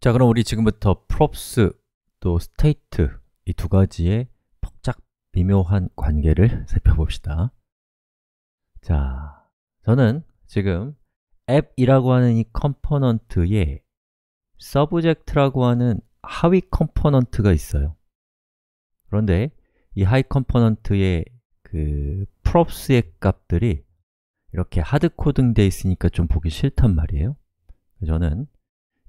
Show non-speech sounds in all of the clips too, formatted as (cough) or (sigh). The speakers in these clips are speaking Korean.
자, 그럼 우리 지금부터 props 또 state 이 두 가지의 퍽짝 미묘한 관계를 (laughs) 살펴봅시다. 자, 저는 지금 a p p 이라고 하는 이 컴포넌트에 subject라고 하는 하위 컴포넌트가 있어요. 그런데 이 하위 컴포넌트의 그 props의 값들이 이렇게 하드코딩되어 있으니까 좀 보기 싫단 말이에요. 저는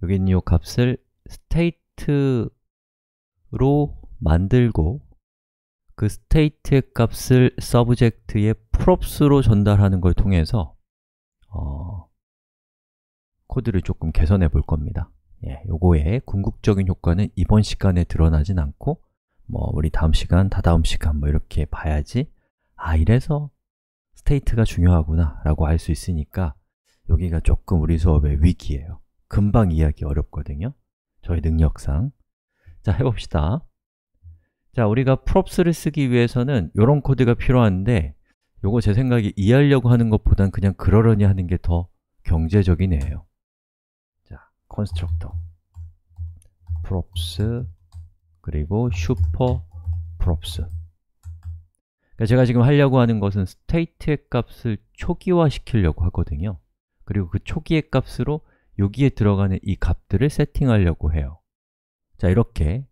여기 있는 이 값을 state로 만들고 그 state의 값을 subject의 props로 전달하는 걸 통해서 어, 코드를 조금 개선해 볼 겁니다 예, 요거의 궁극적인 효과는 이번 시간에 드러나진 않고 뭐 우리 다음 시간, 다다음 시간 뭐 이렇게 봐야지 아 이래서 s t a t e 가 중요하구나 라고 알 수 있으니까 여기가 조금 우리 수업의 위기예요 금방 이해하기 어렵거든요 저의 능력상 자, 해봅시다 자, 우리가 props를 쓰기 위해서는 이런 코드가 필요한데 요거 제 생각에 이해하려고 하는 것보단 그냥 그러려니 하는 게 더 경제적이네요 자, constructor props 그리고 슈퍼 props 그러니까 제가 지금 하려고 하는 것은 state의 값을 초기화 시키려고 하거든요 그리고 그 초기의 값으로 여기에 들어가는 이 값들을 세팅하려고 해요 자, 이렇게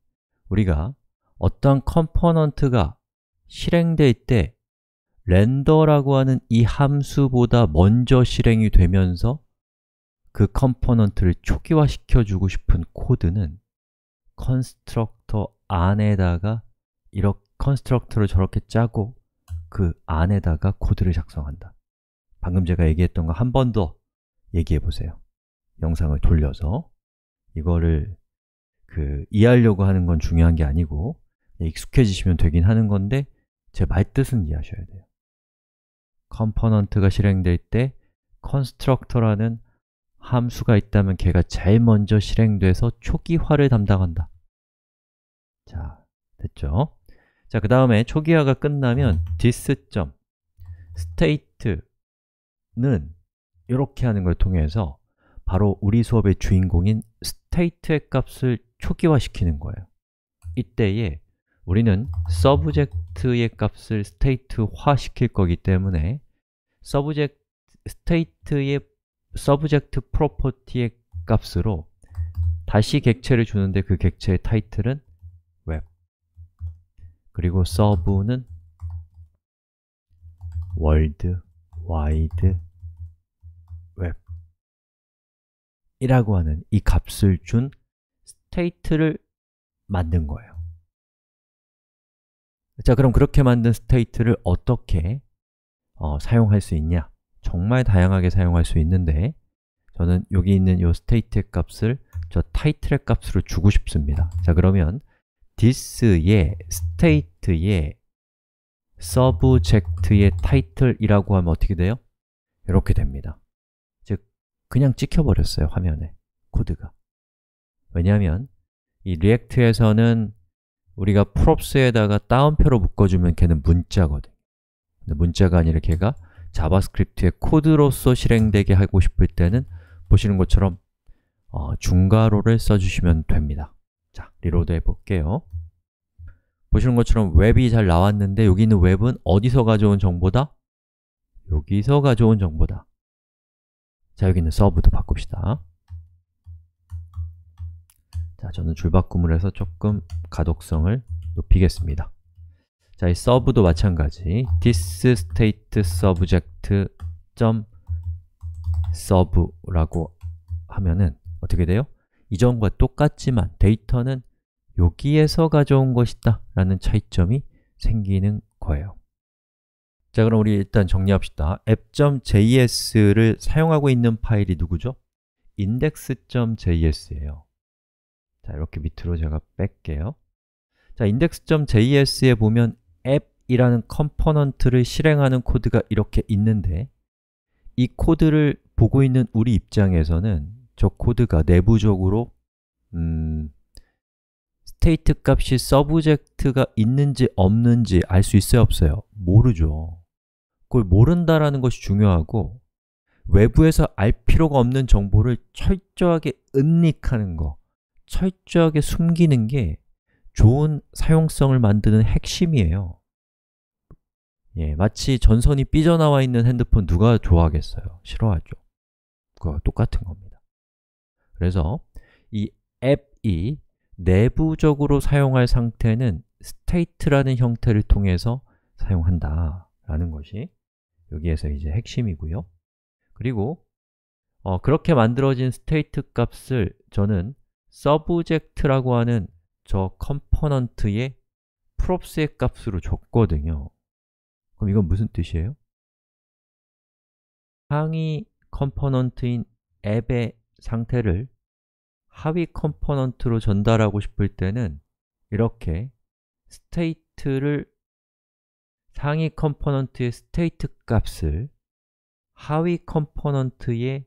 우리가 어떤 컴포넌트가 실행될 때 렌더라고 하는 이 함수보다 먼저 실행이 되면서 그 컴포넌트를 초기화시켜주고 싶은 코드는 컨스트럭터 안에다가 이렇게 컨스트럭터를 저렇게 짜고 그 안에다가 코드를 작성한다 방금 제가 얘기했던 거 한 번 더 얘기해 보세요 영상을 돌려서 이거를 그 이해하려고 하는 건 중요한 게 아니고 익숙해지시면 되긴 하는 건데 제 말뜻은 이해하셔야 돼요 컴포넌트가 실행될 때 컨스트럭터라는 함수가 있다면 걔가 제일 먼저 실행돼서 초기화를 담당한다 자, 됐죠? 자, 그 다음에 초기화가 끝나면 this.state는 이렇게 하는 걸 통해서 바로 우리 수업의 주인공인 state의 값을 초기화시키는 거예요 이때에 우리는 subject의 값을 state화 시킬 거기 때문에 subject, state의 subject property의 값으로 다시 객체를 주는데 그 객체의 타이틀은 web 그리고 sub는 world, wide, 이라고 하는 이 값을 준 스테이트를 만든 거예요 자 그럼 그렇게 만든 스테이트를 어떻게 어, 사용할 수 있냐 정말 다양하게 사용할 수 있는데 저는 여기 있는 이 스테이트의 값을 저 타이틀의 값으로 주고 싶습니다 자 그러면 this의 state의 subject의 title이라고 하면 어떻게 돼요? 이렇게 됩니다 그냥 찍혀버렸어요, 화면에 코드가 왜냐하면 이 리액트에서는 우리가 props에다가 따옴표로 묶어주면 걔는 문자거든 근데 문자가 아니라 걔가 자바스크립트의 코드로서 실행되게 하고 싶을 때는 보시는 것처럼 어, 중괄호를 써주시면 됩니다 자, 리로드 해볼게요 보시는 것처럼 웹이 잘 나왔는데 여기 있는 웹은 어디서 가져온 정보다? 여기서 가져온 정보다 자, 여기 있는 서브도 바꿉시다. 자, 저는 줄바꿈을 해서 조금 가독성을 높이겠습니다. 자, 이 서브도 마찬가지 this state subject serve라고 하면은 어떻게 돼요? 이전과 똑같지만 데이터는 여기에서 가져온 것이다 라는 차이점이 생기는 거예요. 자, 그럼 우리 일단 정리합시다. app.js를 사용하고 있는 파일이 누구죠? index.js예요. 자, 이렇게 밑으로 제가 뺄게요. 자, index.js에 보면 app이라는 컴포넌트를 실행하는 코드가 이렇게 있는데 이 코드를 보고 있는 우리 입장에서는 저 코드가 내부적으로 음, 스테이트 값이 서브젝트가 있는지 없는지 알 수 있어요, 없어요? 모르죠. 그걸 모른다라는 것이 중요하고 외부에서 알 필요가 없는 정보를 철저하게 은닉하는 거, 철저하게 숨기는 게 좋은 사용성을 만드는 핵심이에요 예, 마치 전선이 삐져나와 있는 핸드폰 누가 좋아하겠어요? 싫어하죠 그와 똑같은 겁니다 그래서 이 앱이 내부적으로 사용할 상태는 state라는 형태를 통해서 사용한다 라는 것이 여기에서 이제 핵심이고요 그리고 어, 그렇게 만들어진 스테이트 값을 저는 서브젝트라고 하는 저 컴포넌트의 props의 값으로 줬거든요 그럼 이건 무슨 뜻이에요? 상위 컴포넌트인 앱의 상태를 하위 컴포넌트로 전달하고 싶을 때는 이렇게 스테이트를 상위 컴포넌트의 스테이트 값을 하위 컴포넌트의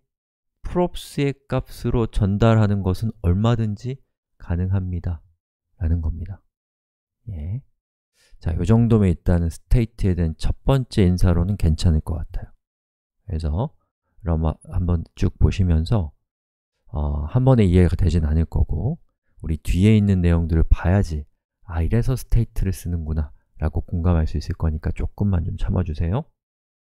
props의 값으로 전달하는 것은 얼마든지 가능합니다 라는 겁니다 예. 자, 이 정도면 일단은 스테이트에 대한 첫 번째 인사로는 괜찮을 것 같아요 그래서 그럼 아, 한번 쭉 보시면서 어, 한 번에 이해가 되진 않을 거고 우리 뒤에 있는 내용들을 봐야지 아, 이래서 스테이트를 쓰는구나 라고 공감할 수 있을 거니까 조금만 좀 참아주세요.